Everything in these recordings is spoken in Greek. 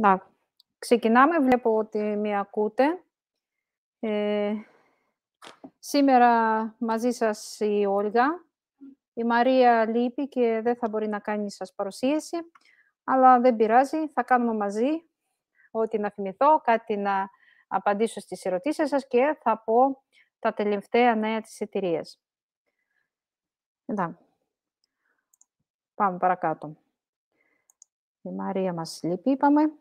Να, ξεκινάμε. Βλέπω ότι με ακούτε. Ε, σήμερα μαζί σας η Όλγα. Η Μαρία λείπει και δεν θα μπορεί να κάνει σας παρουσίαση, αλλά δεν πειράζει, θα κάνουμε μαζί ό,τι να θυμηθώ, κάτι να απαντήσω στις ερωτήσεις σας και θα πω τα τελευταία νέα της εταιρείας. Να. Πάμε παρακάτω. Η Μαρία μας λείπει, είπαμε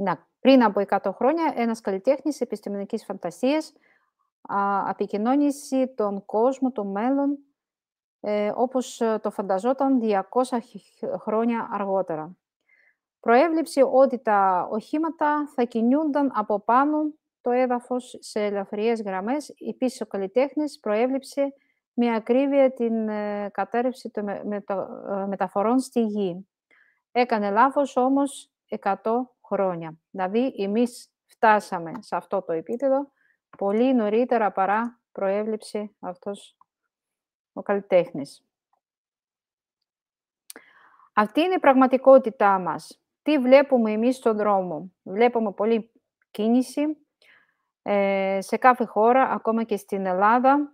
να, πριν από 100 χρόνια ένας καλλιτέχνης επιστημονική φαντασία, επικοινώνησε τον κόσμο, το μέλλον, ε, όπως το φανταζόταν 200 χρόνια αργότερα. Προέβλεψε ότι τα οχήματα θα κινούνταν από πάνω το έδαφος σε ελαφριές γραμμές. Επίση, ο καλλιτέχνης προέβλεψε με ακρίβεια την ε, κατάρρευση των μεταφορών στη γη. Έκανε λάθος όμως 100 χρόνια. Δηλαδή, εμείς φτάσαμε σε αυτό το επίπεδο πολύ νωρίτερα παρά προέβλεψε αυτός ο καλλιτέχνης. Αυτή είναι η πραγματικότητά μας. Τι βλέπουμε εμείς στον δρόμο. Βλέπουμε πολύ κίνηση ε, σε κάθε χώρα, ακόμα και στην Ελλάδα.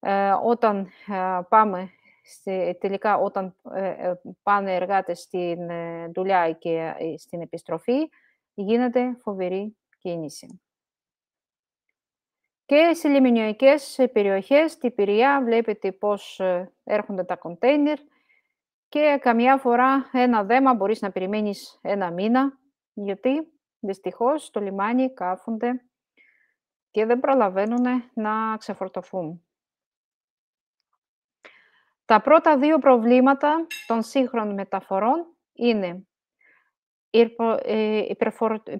Ε, όταν ε, πάμε τελικά όταν ε, ε, πάνε εργάτες στην ε, δουλειά και στην επιστροφή, γίνεται φοβερή κίνηση. Και σε λιμινιακές περιοχές, στην Πυριά, βλέπετε πώς έρχονται τα κοντέινερ και καμιά φορά ένα δέμα μπορείς να περιμένεις ένα μήνα, γιατί δυστυχώς το λιμάνι κάθονται και δεν προλαβαίνουν να ξεφορτωθούν. Τα πρώτα δύο προβλήματα των σύγχρονων μεταφορών είναι η ε,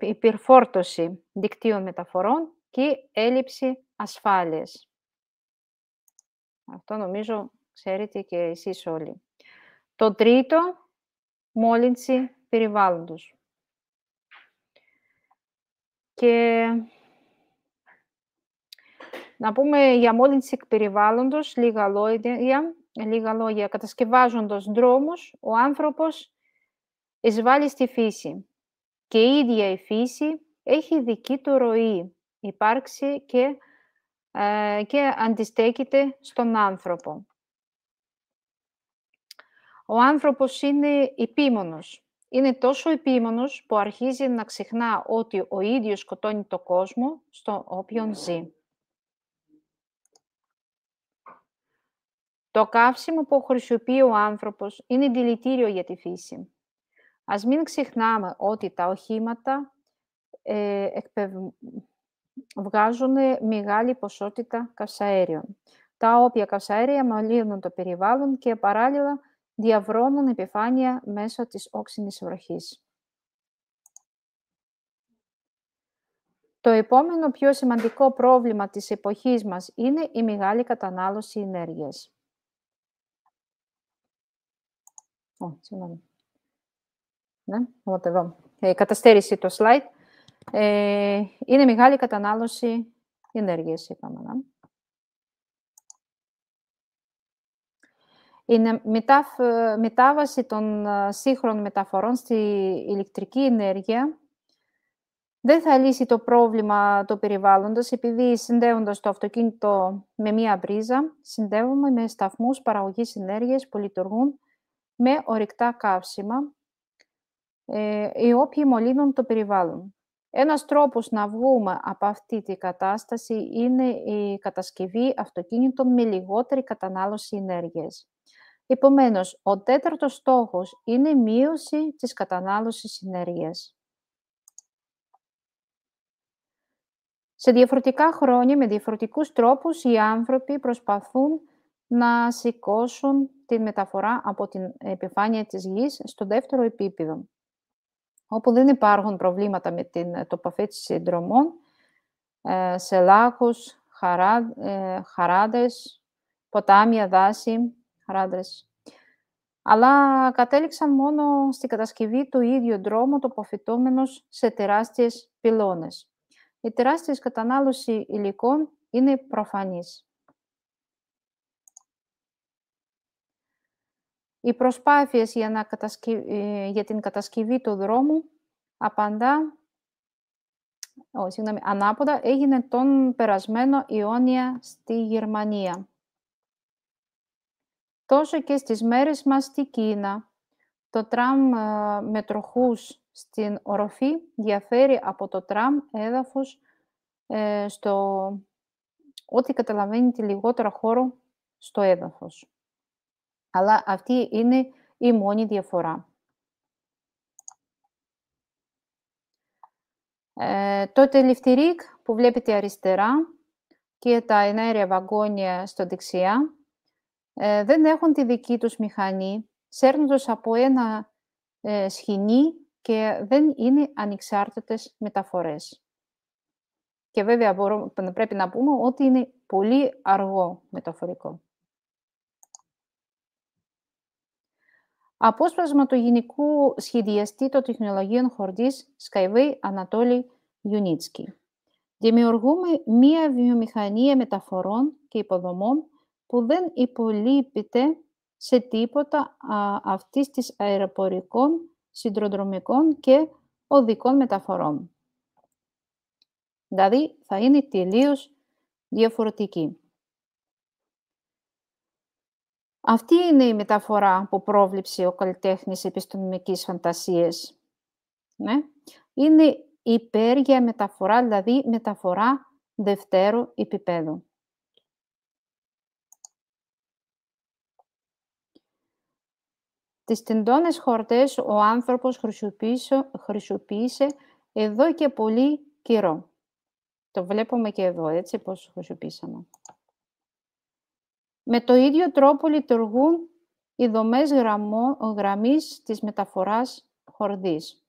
υπερφόρτωση δικτύων μεταφορών και η έλλειψη ασφάλειας. Αυτό νομίζω ξέρετε και εσείς όλοι. Το τρίτο, μόλυνση περιβάλλοντος. Και να πούμε για μόλυνση περιβάλλοντος λίγα λόγια με λίγα λόγια, κατασκευάζοντας δρόμους, ο άνθρωπος εισβάλλει στη φύση. Και η ίδια η φύση έχει δική του ροή, υπάρξει και, ε, και αντιστέκεται στον άνθρωπο. Ο άνθρωπος είναι επίμονος. Είναι τόσο επίμονος που αρχίζει να ξεχνά ότι ο ίδιος σκοτώνει το κόσμο στον όποιον ζει. Το καύσιμο που χρησιμοποιεί ο άνθρωπος είναι δηλητήριο για τη φύση. Ας μην ξεχνάμε ότι τα οχήματα ε, εκπευ... βγάζουν μεγάλη ποσότητα καυσαέριων, τα οποία καυσαέρια μολύνουν το περιβάλλον και παράλληλα διαβρώνουν επιφάνεια μέσω της όξινης βροχής. Το επόμενο πιο σημαντικό πρόβλημα της εποχής μας είναι η μεγάλη κατανάλωση ενέργειας. ναι, καταστέρηση το slide. είναι μεγάλη κατανάλωση ενέργειας, είπαμε. Είναι μετάβαση των σύγχρονων μεταφορών στη ηλεκτρική ενέργεια. Δεν θα λύσει το πρόβλημα το περιβάλλοντος, επειδή συνδέοντας το αυτοκίνητο με μία μπρίζα, συνδέουμε με σταθμούς παραγωγής ενέργειας που λειτουργούν με ορυκτά καύσιμα, ε, οι οποίοι μολύνουν το περιβάλλον. Ένας τρόπος να βγούμε από αυτή τη κατάσταση είναι η κατασκευή αυτοκίνητων με λιγότερη κατανάλωση ενέργειας. Επομένως, ο τέταρτος στόχος είναι η μείωση της κατανάλωσης ενέργειας. Σε διαφορετικά χρόνια, με διαφορετικούς τρόπους, οι άνθρωποι προσπαθούν να σηκώσουν τη μεταφορά από την επιφάνεια της γης στο δεύτερο επίπεδο, όπου δεν υπάρχουν προβλήματα με την τοποθέτηση δρόμων, ε, σε λάχους ε, χαράδες, ποτάμια, δάση, χαράδες. Αλλά κατέληξαν μόνο στη κατασκευή του ίδιου δρόμου τοποθετούμενος σε τεράστιες πυλώνες. Η τεράστια κατανάλωση υλικών είναι προφανής. Οι προσπάθειες ε, για, την κατασκευή του δρόμου απαντά ανάποδα έγινε τον περασμένο αιώνια στη Γερμανία. Τόσο και στις μέρες μας στη Κίνα, το τραμ ε, με τροχούς στην οροφή διαφέρει από το τραμ έδαφος ε, στο ότι καταλαβαίνει τη λιγότερα χώρο στο έδαφος αλλά αυτή είναι η μόνη διαφορά. Ε, το τελευτηρίκ που βλέπετε αριστερά και τα ενέργεια βαγόνια στο δεξιά ε, δεν έχουν τη δική τους μηχανή, σέρνοντας από ένα ε, σχοινί και δεν είναι ανεξάρτητες μεταφορές. Και βέβαια πρέπει να πούμε ότι είναι πολύ αργό μεταφορικό. Απόσπασμα του γενικού σχεδιαστή των τεχνολογίων χορτής Skyway Ανατόλη Γιουνίτσκι. Δημιουργούμε μία βιομηχανία μεταφορών και υποδομών που δεν υπολείπεται σε τίποτα αυτή αυτής της αεροπορικών, συντροδρομικών και οδικών μεταφορών. Δηλαδή, θα είναι τελείως διαφορετική. Αυτή είναι η μεταφορά που πρόβλεψε ο καλλιτέχνης επιστημονικής φαντασίας. Ναι. Είναι υπέργεια μεταφορά, δηλαδή μεταφορά δευτέρου επίπεδου. Τις τεντώνες χορτές ο άνθρωπος χρησιμοποίησε εδώ και πολύ καιρό. Το βλέπουμε και εδώ, έτσι, πώς χρησιμοποίησαμε. Με το ίδιο τρόπο λειτουργούν οι δομές γραμμή γραμμής της μεταφοράς χορδής.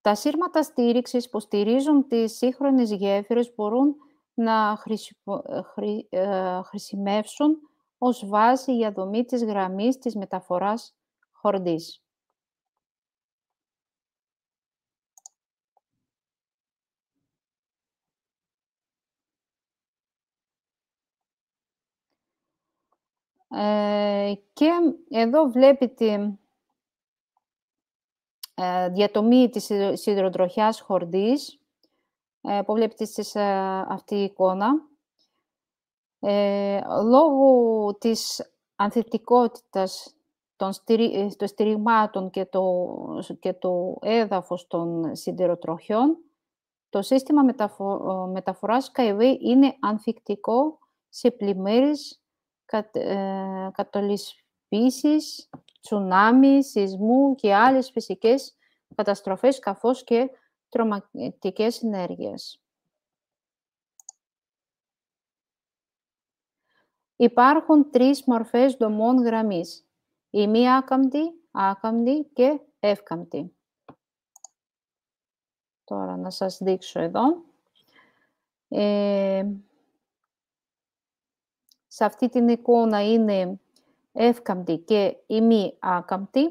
Τα σύρματα στήριξης που στηρίζουν τις σύγχρονες γέφυρες μπορούν να ε, χρησιμεύσουν ως βάση για δομή της γραμμής της μεταφοράς χορδής. Ε, και εδώ βλέπετε ε, διατομή της σιδηροτροχιάς χορδής, ε, που βλέπετε σε αυτή η εικόνα. Ε, λόγω της ανθεκτικότητας των, στηρι, στηριγμάτων και του και των σιδηροτροχιών, το σύστημα μεταφοράς Skyway είναι ανθεκτικό σε πλημμύρες κα, ε, τσουνάμις, σεισμού και άλλες φυσικές καταστροφές καθώς και τρομακτικές ενέργειες. Υπάρχουν τρεις μορφές δομών γραμμής. Η μη άκαμπτη, άκαμπτη και εύκαμπτη. Τώρα να σας δείξω εδώ. Ε, σε αυτή την εικόνα είναι εύκαμπτη και η μη άκαμπτη.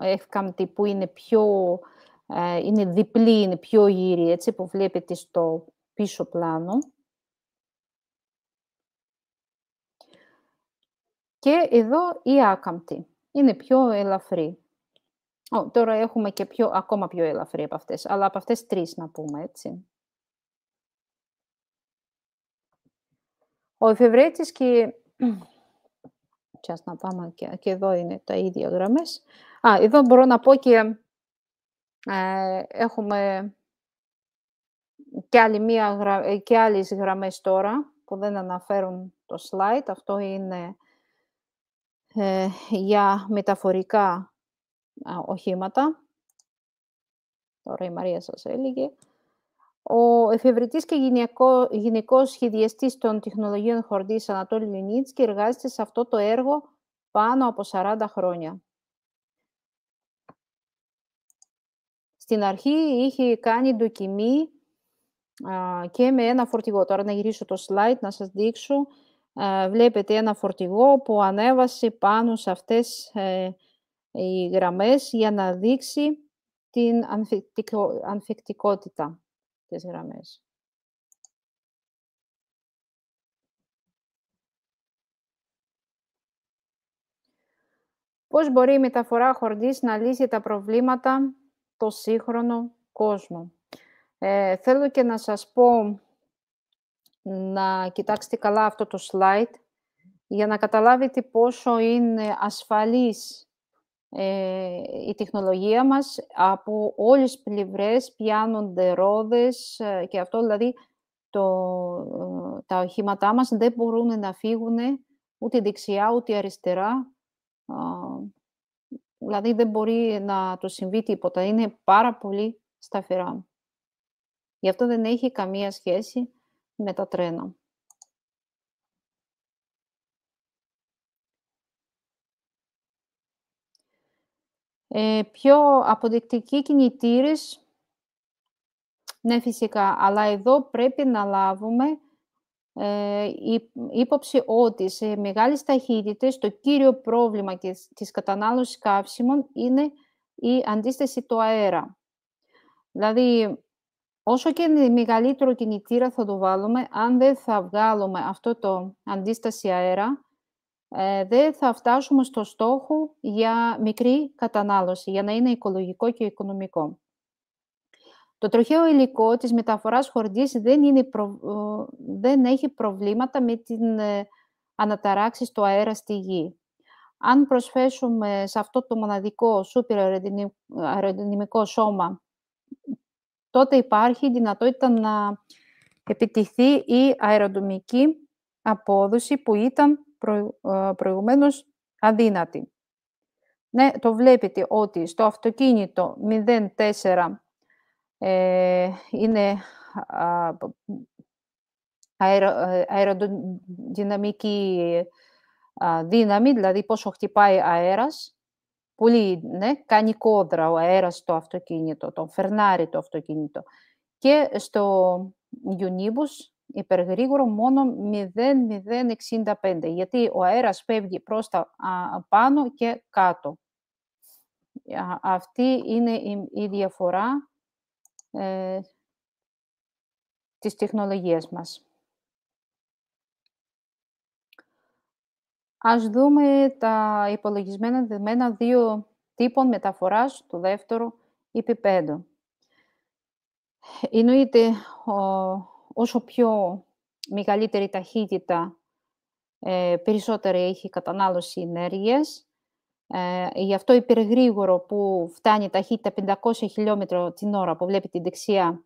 εύκαμπτη που είναι πιο, ε, είναι διπλή, είναι πιο γύρι, έτσι, που βλέπετε στο πίσω πλάνο. Και εδώ η άκαμπτη. Είναι πιο ελαφρύ. τώρα έχουμε και πιο, ακόμα πιο ελαφρύ από αυτές, αλλά από αυτές τρεις να πούμε, έτσι. Ο εφευρέτης και να πάμε και, και εδώ είναι τα ίδια γραμμές. Α, εδώ μπορώ να πω και ε, έχουμε και, άλλη μία ε, και άλλες γραμμές τώρα που δεν αναφέρουν το slide. Αυτό είναι ε, για μεταφορικά οχήματα. Τώρα η Μαρία σας έλεγε. Ο Εφευρητή και γυναικό, γυναικός των τεχνολογίων χορδής Ανατόλη και εργάζεται σε αυτό το έργο πάνω από 40 χρόνια. Στην αρχή είχε κάνει δοκιμή και με ένα φορτηγό. Τώρα να γυρίσω το slide να σας δείξω. βλέπετε ένα φορτηγό που ανέβασε πάνω σε αυτές ε, οι γραμμές για να δείξει την ανθεκτικότητα τις γραμμές. Πώς μπορεί η μεταφορά χορδής να λύσει τα προβλήματα το σύγχρονο κόσμο. Ε, θέλω και να σας πω να κοιτάξετε καλά αυτό το slide για να καταλάβετε πόσο είναι ασφαλής ε, η τεχνολογία μας από όλες τις πλευρές πιάνονται ρόδες ε, και αυτό δηλαδή ε, τα οχήματά μας δεν μπορούν να φύγουν ούτε δεξιά ούτε αριστερά. Δηλαδή δεν μπορεί να το συμβεί τίποτα. Είναι πάρα πολύ σταθερά. Γι' αυτό δεν έχει καμία σχέση με τα τρένα. Ε, πιο αποδεικτικοί κινητήρες, ναι φυσικά, αλλά εδώ πρέπει να λάβουμε ε, υπόψη ότι σε μεγάλες ταχύτητες το κύριο πρόβλημα της κατανάλωσης καύσιμων είναι η αντίσταση του αέρα. Δηλαδή, όσο και μεγαλύτερο κινητήρα θα το βάλουμε, αν δεν θα βγάλουμε αυτό το αντίσταση αέρα, ε, δεν θα φτάσουμε στο στόχο για μικρή κατανάλωση, για να είναι οικολογικό και οικονομικό. Το τροχαίο υλικό της μεταφοράς χορδής δεν, δεν έχει προβλήματα με την ε, αναταράξη στο αέρα στη γη. Αν προσφέσουμε σε αυτό το μοναδικό σούπερ αεροδυναμικό σώμα, τότε υπάρχει η δυνατότητα να επιτυχθεί η αεροδομική απόδοση που ήταν προ, ε, προηγουμένως αδύνατη. Ναι, το βλέπετε ότι στο αυτοκίνητο 04 ε, είναι ε, αεροδυναμική δύναμη, δηλαδή πόσο χτυπάει αέρας. Πολύ, ναι, κάνει κόδρα ο αέρας στο αυτοκίνητο, τον φερνάρει το αυτοκίνητο. Και στο Unibus υπεργρήγορο μόνο 0,065, γιατί ο αέρας φεύγει προς τα πάνω και κάτω. Αυτή είναι η διαφορά ε, της τεχνολογίας μας. Ας δούμε τα υπολογισμένα δεδομένα δύο τύπων μεταφοράς του δεύτερου επίπεδου. Εννοείται ο, όσο πιο μεγαλύτερη ταχύτητα, ε, περισσότερη έχει κατανάλωση ενέργειας. Ε, γι' αυτό υπεργρήγορο που φτάνει ταχύτητα 500 χιλιόμετρο την ώρα που βλέπετε δεξιά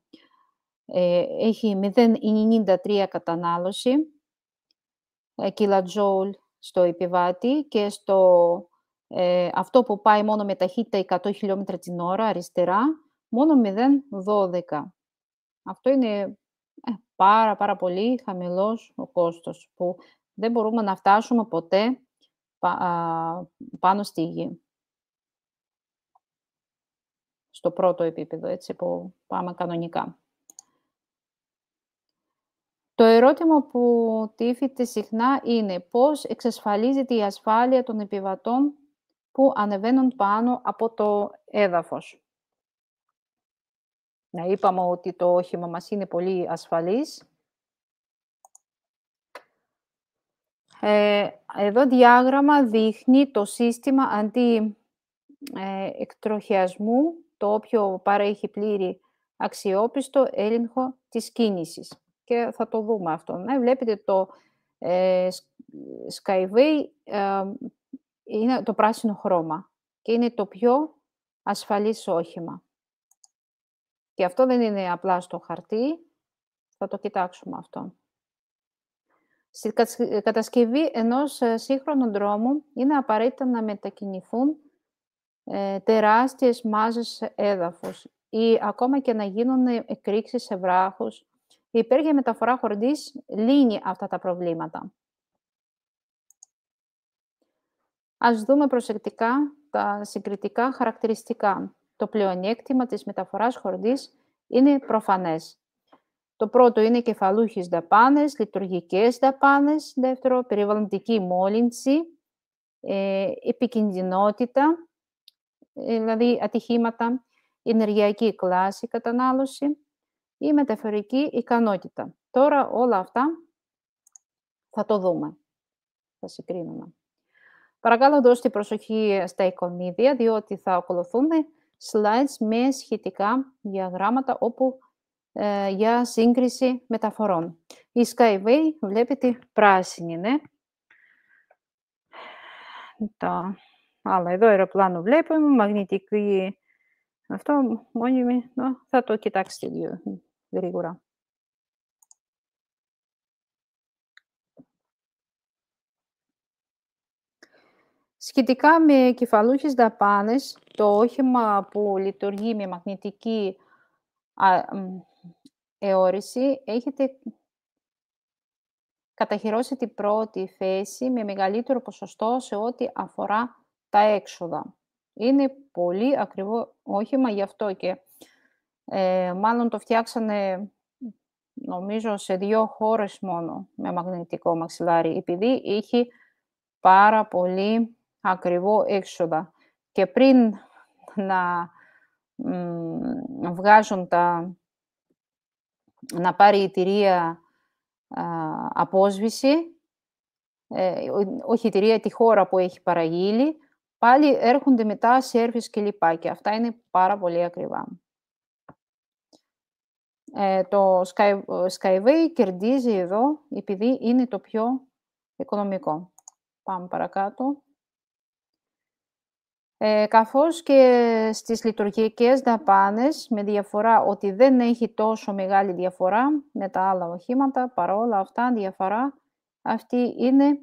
ε, έχει 0,93 κατανάλωση ε, κιλατζόλ στο επιβάτη και στο ε, αυτό που πάει μόνο με ταχύτητα 100 χιλιόμετρα την ώρα αριστερά μόνο 0,12. Αυτό είναι πάρα πάρα πολύ χαμηλός ο κόστος, που δεν μπορούμε να φτάσουμε ποτέ πάνω στη γη. Στο πρώτο επίπεδο, έτσι, που πάμε κανονικά. Το ερώτημα που τίθεται συχνά είναι πώς εξασφαλίζεται η ασφάλεια των επιβατών που ανεβαίνουν πάνω από το έδαφος να είπαμε ότι το όχημα μας είναι πολύ ασφαλής. Ε, εδώ διάγραμμα δείχνει το σύστημα αντί ε, εκτροχιασμού, το οποίο παρέχει πλήρη αξιόπιστο έλεγχο της κίνησης. Και θα το δούμε αυτό. Να βλέπετε το ε, Skyway, ε, είναι το πράσινο χρώμα και είναι το πιο ασφαλής όχημα. Και αυτό δεν είναι απλά στο χαρτί. Θα το κοιτάξουμε αυτό. Στην κατασκευή ενός ε, σύγχρονου δρόμου είναι απαραίτητο να μετακινηθούν ε, τεράστιες μάζες έδαφους ή ακόμα και να γίνουν ε, εκρήξεις σε βράχους. Η υπέργεια μεταφορά χορδής λύνει αυτά τα προβλήματα. Ας δούμε προσεκτικά τα συγκριτικά χαρακτηριστικά το πλεονέκτημα της μεταφοράς χορδής είναι προφανές. Το πρώτο είναι κεφαλούχες δαπάνες, λειτουργικές δαπάνες, δεύτερο περιβαλλοντική μόλυνση, ε, επικινδυνότητα, ε, δηλαδή ατυχήματα, ενεργειακή κλάση κατανάλωση ή μεταφορική ικανότητα. Τώρα όλα αυτά θα το δούμε, θα συγκρίνουμε. Παρακαλώ δώστε προσοχή στα εικονίδια, διότι θα ακολουθούν slides με σχετικά διαγράμματα όπου ε, για σύγκριση μεταφορών. Η Skyway βλέπετε πράσινη, ναι. Τα άλλα εδώ αεροπλάνο βλέπουμε, μαγνητική αυτό μόνιμη, θα το κοιτάξετε γρήγορα. Σχετικά με κεφαλούχες δαπάνες, το όχημα που λειτουργεί με μαγνητική αιώρηση, έχετε καταχειρώσει την πρώτη θέση με μεγαλύτερο ποσοστό σε ό,τι αφορά τα έξοδα. Είναι πολύ ακριβό όχημα γι' αυτό και ε, μάλλον το φτιάξανε νομίζω σε δύο χώρες μόνο με μαγνητικό μαξιλάρι επειδή είχε πάρα πολύ ακριβό έξοδα. Και πριν να βγάζουν τα, να πάρει η εταιρεία απόσβηση, όχι η εταιρεία, τη χώρα που έχει παραγγείλει, πάλι έρχονται μετά σερβις και λοιπά και αυτά είναι πάρα πολύ ακριβά. το Sky, Skyway κερδίζει εδώ επειδή είναι το πιο οικονομικό. Πάμε παρακάτω ε, καθώς και στις λειτουργικές δαπάνες, με διαφορά ότι δεν έχει τόσο μεγάλη διαφορά με τα άλλα οχήματα, παρόλα αυτά διαφορά αυτή είναι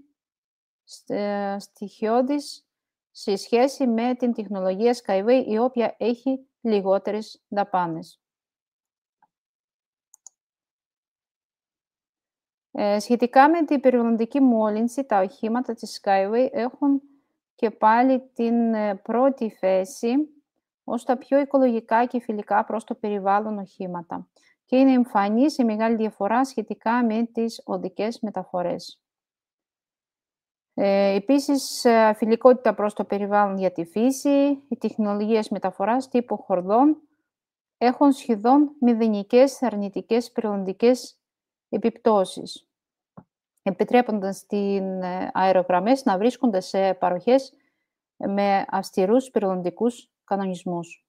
ε, στοιχειώδης σε σχέση με την τεχνολογία Skyway, η οποία έχει λιγότερες δαπάνες. Ε, σχετικά με την περιβαλλοντική μόλυνση, τα οχήματα της Skyway έχουν και πάλι την ε, πρώτη θέση ως τα πιο οικολογικά και φιλικά προς το περιβάλλον οχήματα και είναι εμφανής σε μεγάλη διαφορά σχετικά με τις οδικές μεταφορές. Ε, επίσης, ε, φιλικότητα προς το περιβάλλον για τη φύση, οι τεχνολογίες μεταφοράς τύπου χορδών έχουν σχεδόν μηδενικές αρνητικές περιοδικές επιπτώσεις. Επιτρέποντας στην ε, αερογραμμές να βρίσκονται σε παροχές με αυστηρούς περιβαλλοντικούς κανονισμούς.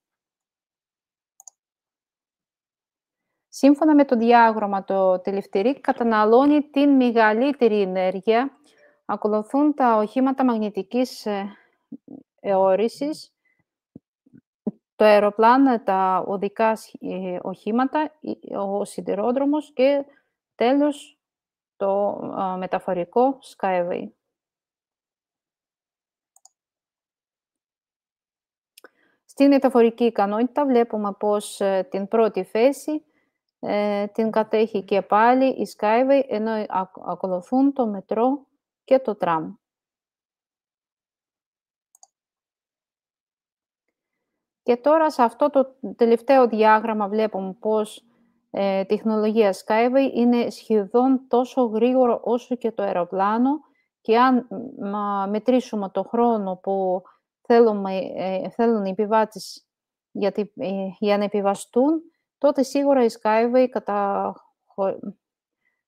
Σύμφωνα με το διάγραμμα, το τελευταίο, καταναλώνει την μεγαλύτερη ενέργεια. Ακολουθούν τα οχήματα μαγνητικής εώρησης, το αεροπλάνο, ε, τα οδικά ε, οχήματα, ο σιδηρόδρομος και τέλος το μεταφορικό Skyway. Στην μεταφορική ικανότητα βλέπουμε πως ε, την πρώτη θέση ε, την κατέχει και πάλι η Skyway, ενώ ε, ακολουθούν το μετρό και το τραμ. Και τώρα σε αυτό το τελευταίο διάγραμμα βλέπουμε πως ε, τεχνολογία Skyway είναι σχεδόν τόσο γρήγορο όσο και το αεροπλάνο και αν μετρήσουμε το χρόνο που θέλουμε, ε, θέλουν οι επιβάτες ε, για, να επιβαστούν, τότε σίγουρα η Skyway κατα...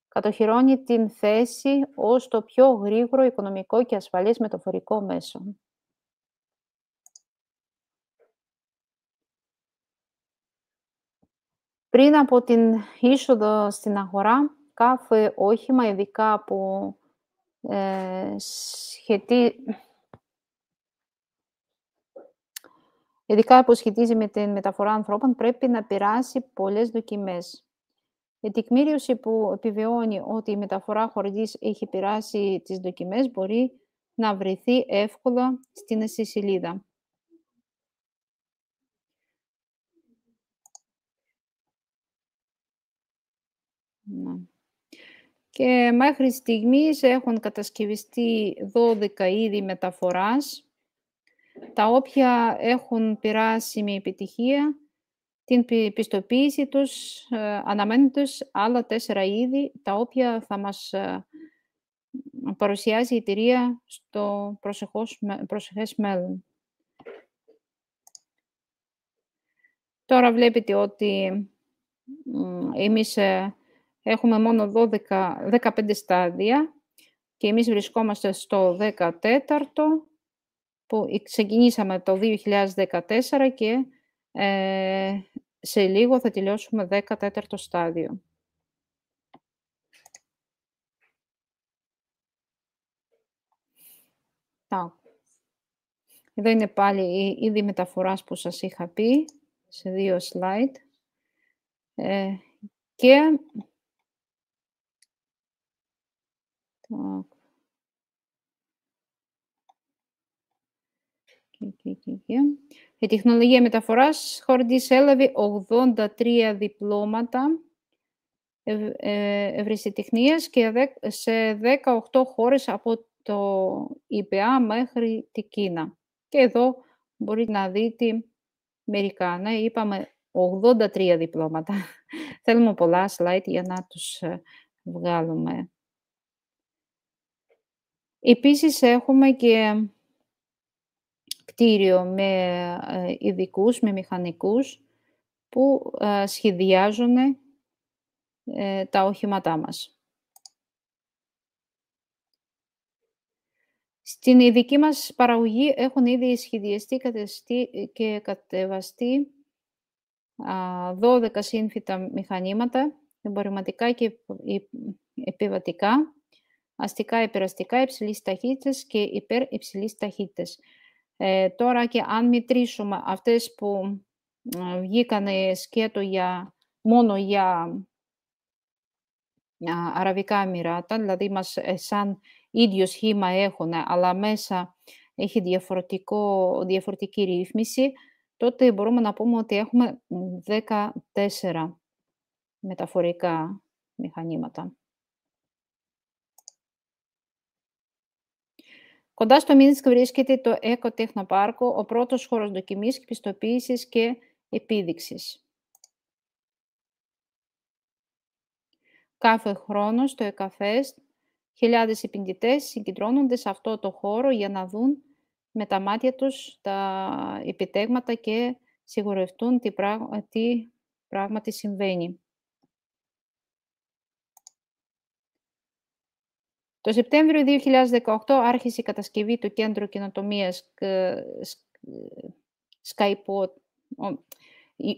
κατοχυρώνει την θέση ως το πιο γρήγορο, οικονομικό και ασφαλές μεταφορικό μέσο. Πριν από την είσοδο στην αγορά, κάθε όχημα, ειδικά που ε, σχετί... Ειδικά που σχετίζει με την μεταφορά ανθρώπων, πρέπει να περάσει πολλές δοκιμές. Η τεκμήριωση που επιβεβαιώνει ότι η μεταφορά χορηγής έχει περάσει τις δοκιμές μπορεί να βρεθεί εύκολα στην ασυσιλίδα. Ναι. Και μέχρι στιγμής έχουν κατασκευιστεί 12 είδη μεταφοράς, τα οποία έχουν πειράσει με επιτυχία την πιστοποίηση τους, ε, αναμένονται άλλα τέσσερα είδη, τα οποία θα μας ε, παρουσιάζει η εταιρεία στο προσεχές μέλλον. Τώρα βλέπετε ότι εμείς ε, Έχουμε μόνο 12, 15 στάδια και εμείς βρισκόμαστε στο 14ο που ξεκινήσαμε το 2014 και ε, σε λίγο θα τελειώσουμε 14ο στάδιο. Εδώ είναι πάλι η είδη μεταφοράς που σας είχα πει σε δύο slide. Ε, και Η τεχνολογία μεταφοράς χορτής έλαβε 83 διπλώματα ευρυσιτεχνίας και σε 18 χώρες από το ΙΠΑ μέχρι την Κίνα. Και εδώ μπορείτε να δείτε μερικά. Ναι, είπαμε 83 διπλώματα. Θέλουμε πολλά slide για να τους βγάλουμε. Επίσης έχουμε και κτίριο με ε, ειδικούς, με μηχανικούς που ε, σχεδιάζουν ε, τα οχήματά μας. Στην ειδική μας παραγωγή έχουν ήδη σχεδιαστεί και κατεβαστεί 12 σύνθητα μηχανήματα, εμπορευματικά και επιβατικά, αστικά, υπεραστικά, υψηλή ταχύτητα και υπερυψηλή ταχύτητας. τώρα και αν μετρήσουμε αυτές που βγήκαν σκέτο για, μόνο για Αραβικά μοιράτα, δηλαδή μας, σαν ίδιο σχήμα έχουν, αλλά μέσα έχει διαφορετικό, διαφορετική ρύθμιση, τότε μπορούμε να πούμε ότι έχουμε 14 μεταφορικά μηχανήματα. Κοντά στο Μίνσκ βρίσκεται το Εκοτεχνοπάρκο, ο πρώτος χώρος δοκιμής, πιστοποίησης και επίδειξης. Κάθε χρόνος στο εκαφές, χιλιάδες επενδυτές συγκεντρώνονται σε αυτό το χώρο για να δουν με τα μάτια τους τα επιτέγματα και σιγουρευτούν τι πράγματι συμβαίνει. Το Σεπτέμβριο 2018 άρχισε η κατασκευή του Κέντρου καινοτομίας Skypod,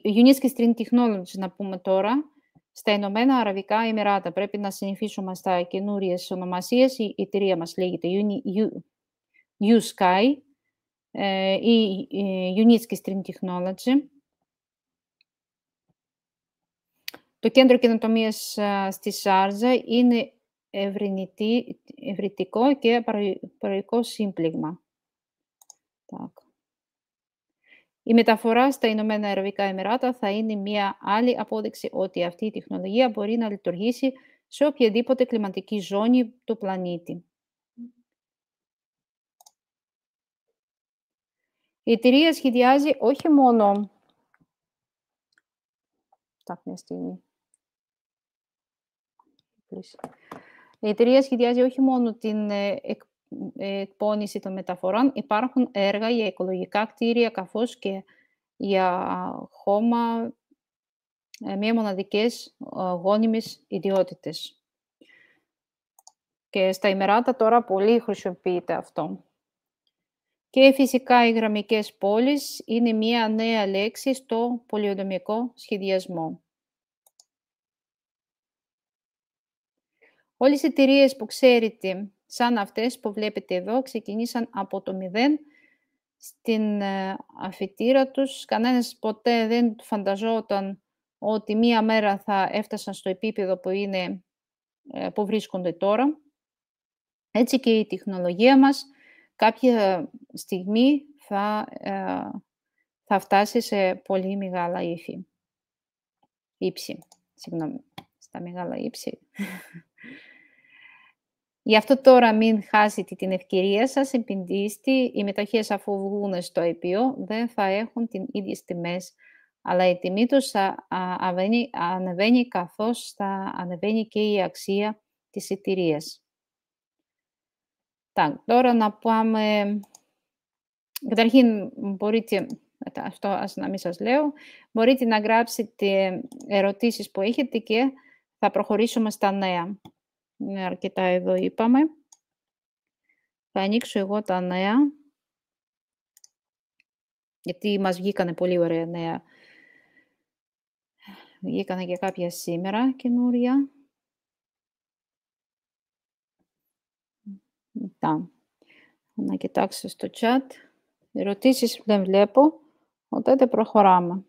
Unitsky String Technologies, να πούμε τώρα, στα Ηνωμένα Αραβικά Εμμυράτα. Πρέπει να συνηθίσουμε στα καινούριες ονομασίες. Η εταιρεία μας λέγεται ή ε, Unisky String Technology. Το κέντρο καινοτομίας ε, στη Σάρζα είναι ευρυνητή, και παροϊκό σύμπληγμα. Η μεταφορά στα Ηνωμένα Αραβικά Εμμυράτα θα είναι μία άλλη απόδειξη ότι αυτή η τεχνολογία μπορεί να λειτουργήσει σε οποιαδήποτε κλιματική ζώνη του πλανήτη. Η εταιρεία σχεδιάζει όχι μόνο... μια στιγμή. Η εταιρεία σχεδιάζει όχι μόνο την ε, ε, εκπόνηση των μεταφορών, υπάρχουν έργα για οικολογικά κτίρια, καθώς και για χώμα ε, μία μοναδικές γόνιμες ιδιότητες. Και στα ημεράτα τώρα πολύ χρησιμοποιείται αυτό. Και φυσικά οι γραμμικές πόλεις είναι μία νέα λέξη στο πολυοδομικό σχεδιασμό. Όλες οι εταιρείες που ξέρετε, σαν αυτές που βλέπετε εδώ, ξεκινήσαν από το μηδέν στην ε, αφιτήρα τους. Κανένας ποτέ δεν φανταζόταν ότι μία μέρα θα έφτασαν στο επίπεδο που, είναι, ε, που βρίσκονται τώρα. Έτσι και η τεχνολογία μας κάποια στιγμή θα, ε, θα φτάσει σε πολύ μεγάλα ύφη. Ήψη, συγγνώμη, στα μεγάλα ύψη. Γι' αυτό τώρα μην χάσετε την ευκαιρία σας, επειδή οι μεταχείες αφού βγουν στο ΕΠΙΟ δεν θα έχουν την ίδιες τιμές, αλλά η τιμή τους θα ανεβαίνει, ανεβαίνει καθώς θα ανεβαίνει και η αξία της εταιρείας. Τώρα να πάμε... Καταρχήν, μπορείτε, αυτό ας να μην σας λέω, μπορείτε να γράψετε ερωτήσεις που έχετε και θα προχωρήσουμε στα νέα. Είναι αρκετά εδώ είπαμε. Θα ανοίξω εγώ τα νέα. Γιατί μας βγήκανε πολύ ωραία νέα. Βγήκανε και κάποια σήμερα καινούρια. Τά. να κοιτάξω στο chat. ερωτήσεις που δεν βλέπω, οπότε προχωράμε.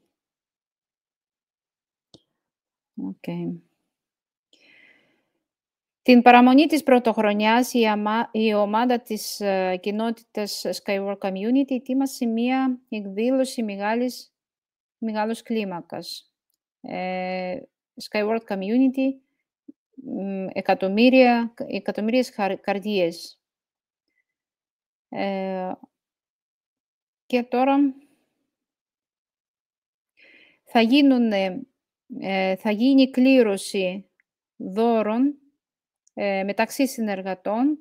Okay. Την παραμονή της πρωτοχρονιάς η, ομάδα της uh, κοινότητας Skyward Community ετοίμασε μία εκδήλωση μεγάλης, μεγάλος κλίμακας. Ε, Skyward Community, εκατομμύρια, εκατομμύριες καρδιές. Ε, και τώρα θα, γίνουν, ε, θα γίνει κλήρωση δώρων ε, μεταξύ συνεργατών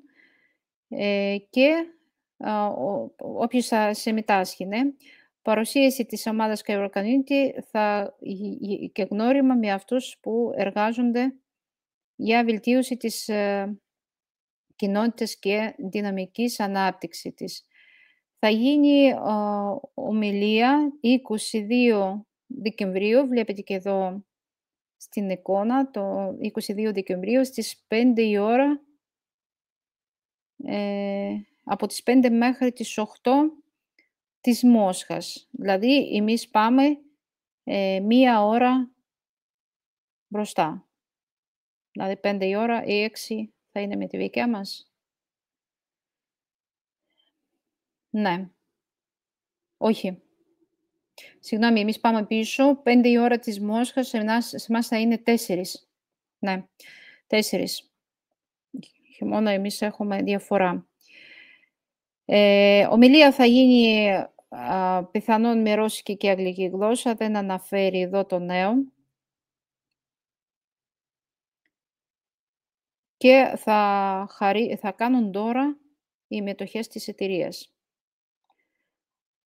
ε, και ο, όποιος θα συμμετάσχει. Ναι. Παρουσίαση της ομάδας Cairo θα, και γνώριμα με αυτούς που εργάζονται για βελτίωση της ε, κοινότητας και δυναμικής ανάπτυξης της. Θα γίνει ο ομιλία 22 Δεκεμβρίου, βλέπετε και εδώ στην εικόνα το 22 Δεκεμβρίου στις 5 η ώρα ε, από τις 5 μέχρι τις 8 της Μόσχας. Δηλαδή, εμείς πάμε ε, μία ώρα μπροστά. Δηλαδή, 5 η ώρα ή 6 θα είναι με τη δικιά μας. Ναι. Όχι. Συγγνώμη, εμείς πάμε πίσω. 5 η ώρα της Μόσχας, σε εμάς θα είναι τέσσερις. Ναι, Και Μόνο εμείς έχουμε διαφορά. Ε, ομιλία θα γίνει πιθανόν με ρώσικη και αγγλική γλώσσα. Δεν αναφέρει εδώ το νέο. Και θα, θα κάνουν τώρα οι μετοχές της εταιρείας.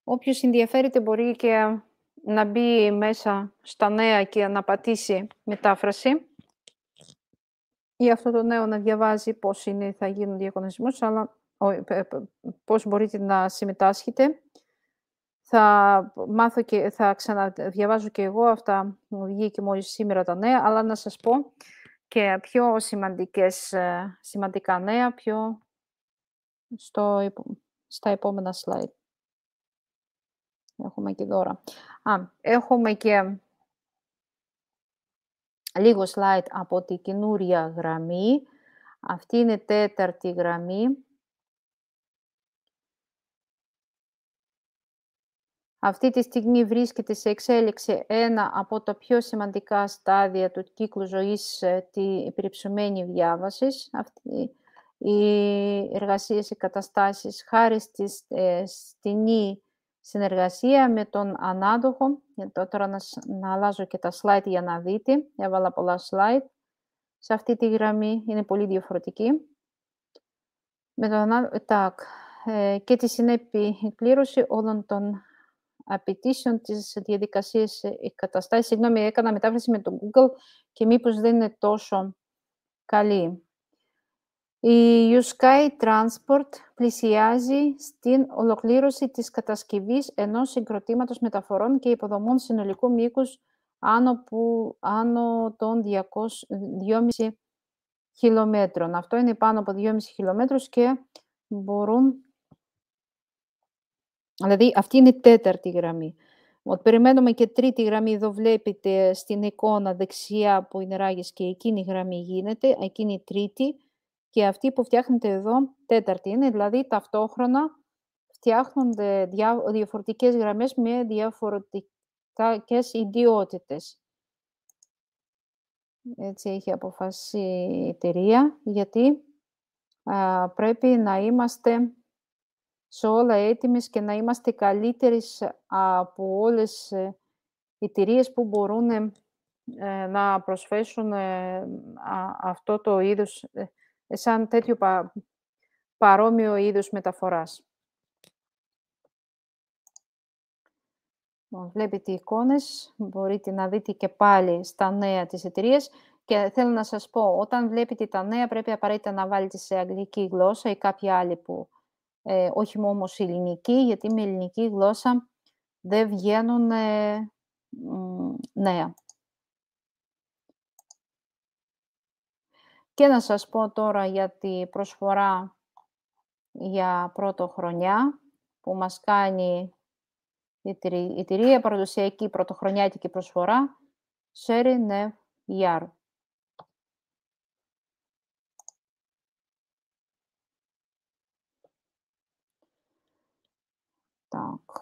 Όποιος ενδιαφέρεται μπορεί και να μπει μέσα στα νέα και να πατήσει μετάφραση ή αυτό το νέο να διαβάζει πώς είναι, θα γίνουν οι πώ αλλά ε, ε, πώς μπορείτε να συμμετάσχετε. Θα μάθω και θα ξαναδιαβάζω και εγώ αυτά μου βγήκε μόλις σήμερα τα νέα, αλλά να σας πω και πιο σημαντικές, ε, σημαντικά νέα πιο στο, στα επόμενα slide. Έχουμε και έχουμε και λίγο slide από τη καινούρια γραμμή. Αυτή είναι τέταρτη γραμμή. Αυτή τη στιγμή βρίσκεται σε εξέλιξη ένα από τα πιο σημαντικά στάδια του κύκλου ζωής ε, τη περιψωμένη διάβασης. Αυτή, οι εργασίες, οι καταστάσεις, χάρη ε, στη στενή συνεργασία με τον ανάδοχο. Τώρα να, να αλλάζω και τα slide για να δείτε. Έβαλα πολλά slide. Σε αυτή τη γραμμή είναι πολύ διαφορετική. Με τον, ε, τάκ, ε, και τη συνέπεια εκπλήρωση όλων των απαιτήσεων της διαδικασίας εγκαταστάσεις. Συγγνώμη, έκανα μετάφραση με το Google και μήπως δεν είναι τόσο καλή. Η Ιουσκάι Transport πλησιάζει στην ολοκλήρωση της κατασκευής ενός συγκροτήματος μεταφορών και υποδομών συνολικού μήκους άνω, που, άνω των 2,5 χιλιόμετρων. Αυτό είναι πάνω από 2,5 χιλιομέτρων και μπορούν... Δηλαδή αυτή είναι η τέταρτη γραμμή. Ότι περιμένουμε και τρίτη γραμμή, εδώ βλέπετε στην εικόνα δεξιά που είναι ράγες και εκείνη η γραμμή γίνεται, εκείνη η τρίτη. Και αυτή που φτιάχνετε εδώ, τέταρτη είναι, δηλαδή ταυτόχρονα φτιάχνονται διαφορετικές γραμμές με διαφορετικές ιδιότητες. Έτσι έχει αποφασίσει η εταιρεία, γιατί πρέπει να είμαστε σε όλα έτοιμες και να είμαστε καλύτεροι από όλες οι εταιρείες που μπορούν ε, να προσφέσουν ε, αυτό το είδος ε, ε, σαν τέτοιο πα, παρόμοιο είδος μεταφοράς. Λοιπόν, βλέπετε εικόνες, μπορείτε να δείτε και πάλι στα νέα της εταιρεία. Και θέλω να σας πω, όταν βλέπετε τα νέα πρέπει απαραίτητα να βάλετε σε αγγλική γλώσσα ή κάποια άλλη που ε, όχι μόνο όμως ελληνική, γιατί με ελληνική γλώσσα δεν βγαίνουν ε, νέα. Και να σας πω τώρα για τη προσφορά για πρώτο χρονιά που μας κάνει η Τηρία παραδοσιακή πρωτοχρονιάτικη προσφορά Σέρι Νε Γιάρ. Τακ.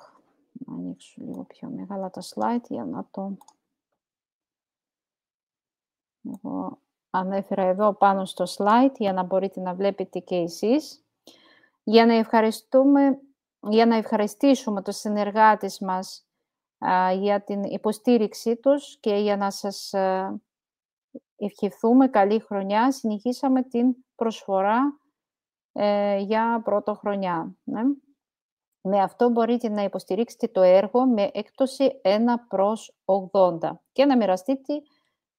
να ανοίξω λίγο πιο μεγάλα τα slide για να το... Εγώ ανέφερα εδώ πάνω στο slide, για να μπορείτε να βλέπετε και εσείς. Για να, ευχαριστούμε, για να ευχαριστήσουμε τους συνεργάτες μας για την υποστήριξή τους και για να σας ευχηθούμε καλή χρονιά. Συνεχίσαμε την προσφορά ε, για πρώτο χρονιά. Ναι. Με αυτό μπορείτε να υποστηρίξετε το έργο με έκπτωση 1 προς 80 και να μοιραστείτε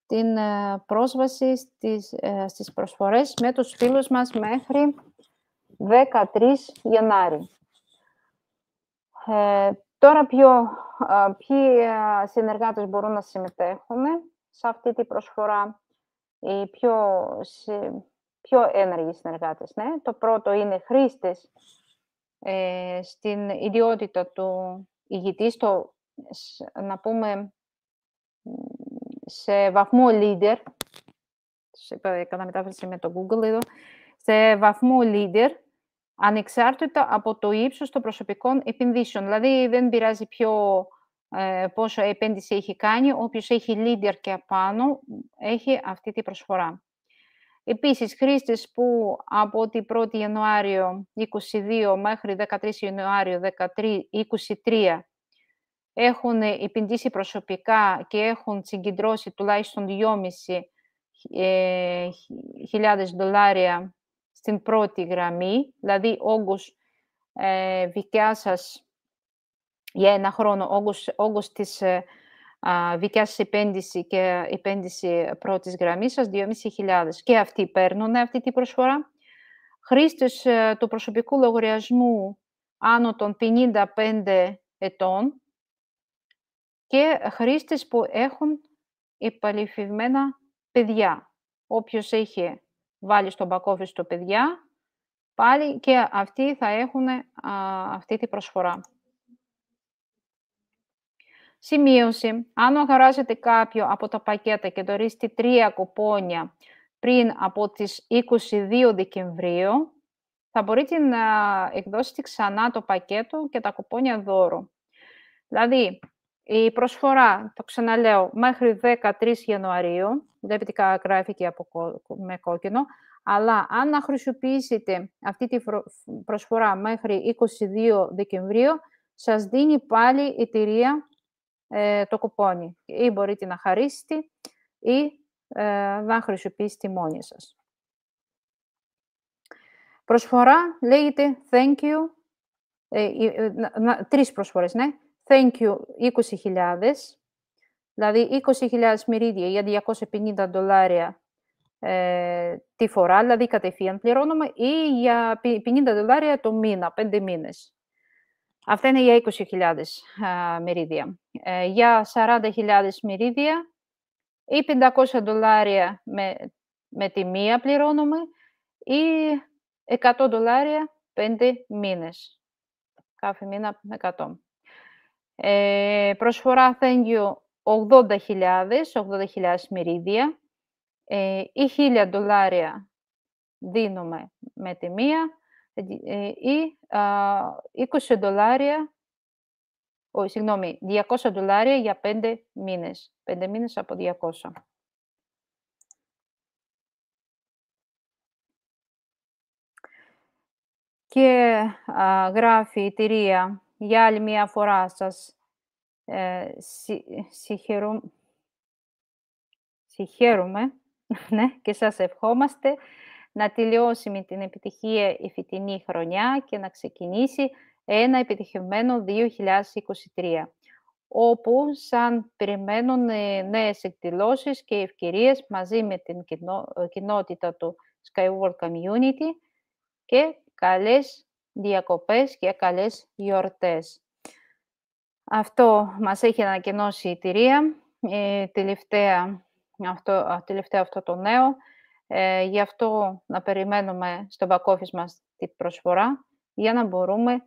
την ε, πρόσβαση στις, ε, στις προσφορές με τους φίλους μας μέχρι 13 Γενάρη. Ε, τώρα ποιο, ε, ποιοι συνεργάτες μπορούν να συμμετέχουν σε αυτή την προσφορά, οι πιο, πιο ένεργοι συνεργάτες. Ναι. Το πρώτο είναι χρήστες στην ιδιότητα του ηγητή, να πούμε σε βαθμό leader, σε, κατά μετάφραση με το Google εδώ, σε βαθμό leader, ανεξάρτητα από το ύψος των προσωπικών επενδύσεων. Δηλαδή, δεν πειράζει ε, πόσο επένδυση έχει κάνει, όποιος έχει leader και απάνω, έχει αυτή τη προσφορά. Επίσης, χρήστες που από την 1η Ιανουάριο 22 μέχρι 13 Ιανουάριο 23 έχουν επενδύσει προσωπικά και έχουν συγκεντρώσει τουλάχιστον ε, χιλιάδες δολάρια στην πρώτη γραμμή, δηλαδή όγκος ε, δικιά σας για ένα χρόνο, όγκος, όγκος της ε, δικιά σας επένδυση και επένδυση πρώτης γραμμής σας, 2.500. Και αυτοί παίρνουν αυτή την προσφορά. Χρήστες ε, του προσωπικού λογαριασμού άνω των 55 ετών, και χρήστες που έχουν υπαλληφημένα παιδιά. Όποιος έχει βάλει στον back παιδιά, πάλι και αυτοί θα έχουν αυτή τη προσφορά. Σημείωση. Αν αγοράζετε κάποιο από τα πακέτα και δωρήσετε τρία κουπόνια πριν από τις 22 Δεκεμβρίου, θα μπορείτε να εκδώσετε ξανά το πακέτο και τα κουπόνια δώρο. Δηλαδή, η προσφορά, το ξαναλέω, μέχρι 13 Ιανουαρίου, βλέπετε γράφηκε από με κόκκινο, αλλά αν να χρησιμοποιήσετε αυτή τη προσφορά μέχρι 22 Δεκεμβρίου, σας δίνει πάλι η εταιρεία ε, το κουπόνι. Ή μπορείτε να χαρίσετε ή ε, να χρησιμοποιήσετε μόνοι σας. Προσφορά λέγεται thank you, ε, ε τρεις προσφορές, ναι, thank you 20.000, δηλαδή 20.000 μυρίδια για 250 δολάρια ε, τη φορά, δηλαδή κατευθείαν πληρώνουμε, ή για 50 δολάρια το μήνα, 5 μήνες. Αυτά είναι για 20.000 ε, μυρίδια. για 40.000 μυρίδια ή 500 δολάρια με, με τη μία πληρώνουμε ή 100 δολάρια 5 μήνες. Κάθε μήνα 100. Ε, προσφορά Thank 80.000, 80.000 μυρίδια ε, ή 1.000 δολάρια δίνουμε με τη μία ή 20 δολάρια, ο, συγγνώμη, 200 δολάρια για 5 μήνες. 5 μήνες από 200. Και α, γράφει η εταιρεία για άλλη μία φορά σας ε, συγχαίρουμε και σας ευχόμαστε να τελειώσει με την επιτυχία η φετινή χρονιά και να ξεκινήσει ένα επιτυχημένο 2023 όπου σαν περιμένουν νέες εκδηλώσεις και ευκαιρίες μαζί με την κοινότητα του Skyward Community και καλές διακοπές και καλές γιορτές. Αυτό μας έχει ανακοινώσει η τηρία, ε, τελευταία, αυτό, αυτό το νέο. Ε, γι' αυτό να περιμένουμε στο back μας την προσφορά για να μπορούμε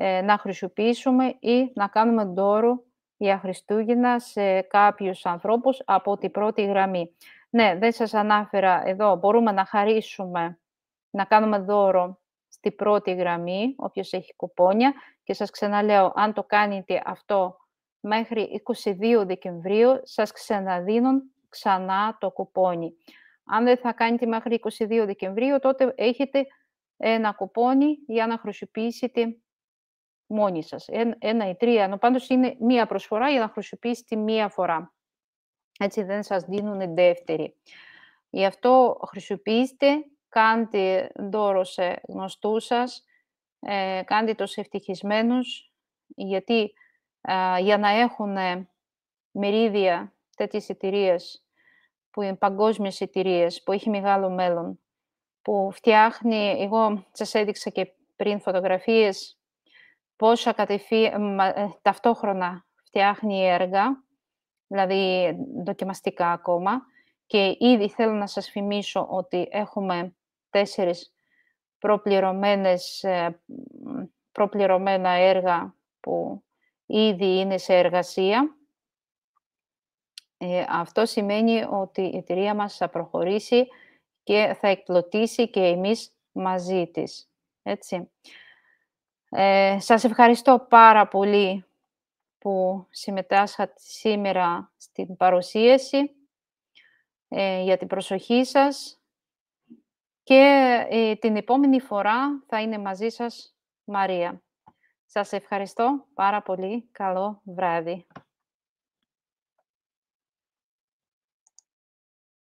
ε, να χρησιμοποιήσουμε ή να κάνουμε δώρο για Χριστούγεννα σε κάποιους ανθρώπους από την πρώτη γραμμή. Ναι, δεν σας ανάφερα εδώ, μπορούμε να χαρίσουμε, να κάνουμε δώρο στη πρώτη γραμμή, όποιος έχει κουπόνια. Και σας ξαναλέω, αν το κάνετε αυτό μέχρι 22 Δεκεμβρίου, σας ξαναδίνουν ξανά το κουπόνι. Αν δεν θα κάνετε μέχρι 22 Δεκεμβρίου, τότε έχετε ένα κουπόνι για να χρησιμοποιήσετε μόνοι σας. Ένα ή τρία, ενώ πάντως είναι μία προσφορά για να χρησιμοποιήσετε μία φορά. Έτσι δεν σας δίνουν δεύτερη. Γι' αυτό χρησιμοποιήστε κάντε δώρο σε γνωστούς σας, ε, κάντε τους ευτυχισμένους, γιατί για να έχουν ε, μερίδια τέτοιες εταιρείε που είναι παγκόσμιες εταιρείε, που έχει μεγάλο μέλλον, που φτιάχνει, εγώ σας έδειξα και πριν φωτογραφίες, πόσα ε, ταυτόχρονα φτιάχνει έργα, δηλαδή δοκιμαστικά ακόμα, και ήδη θέλω να σας θυμίσω ότι έχουμε τέσσερις προπληρωμένες, ε, προπληρωμένα έργα που ήδη είναι σε εργασία. Ε, αυτό σημαίνει ότι η εταιρεία μας θα προχωρήσει και θα εκπλωτήσει και εμείς μαζί της. Έτσι. Ε, σας ευχαριστώ πάρα πολύ που συμμετάσχατε σήμερα στην παρουσίαση, ε, για την προσοχή σας. Και ε, την επόμενη φορά θα είναι μαζί σας Μαρία. Σας ευχαριστώ πάρα πολύ. Καλό βράδυ.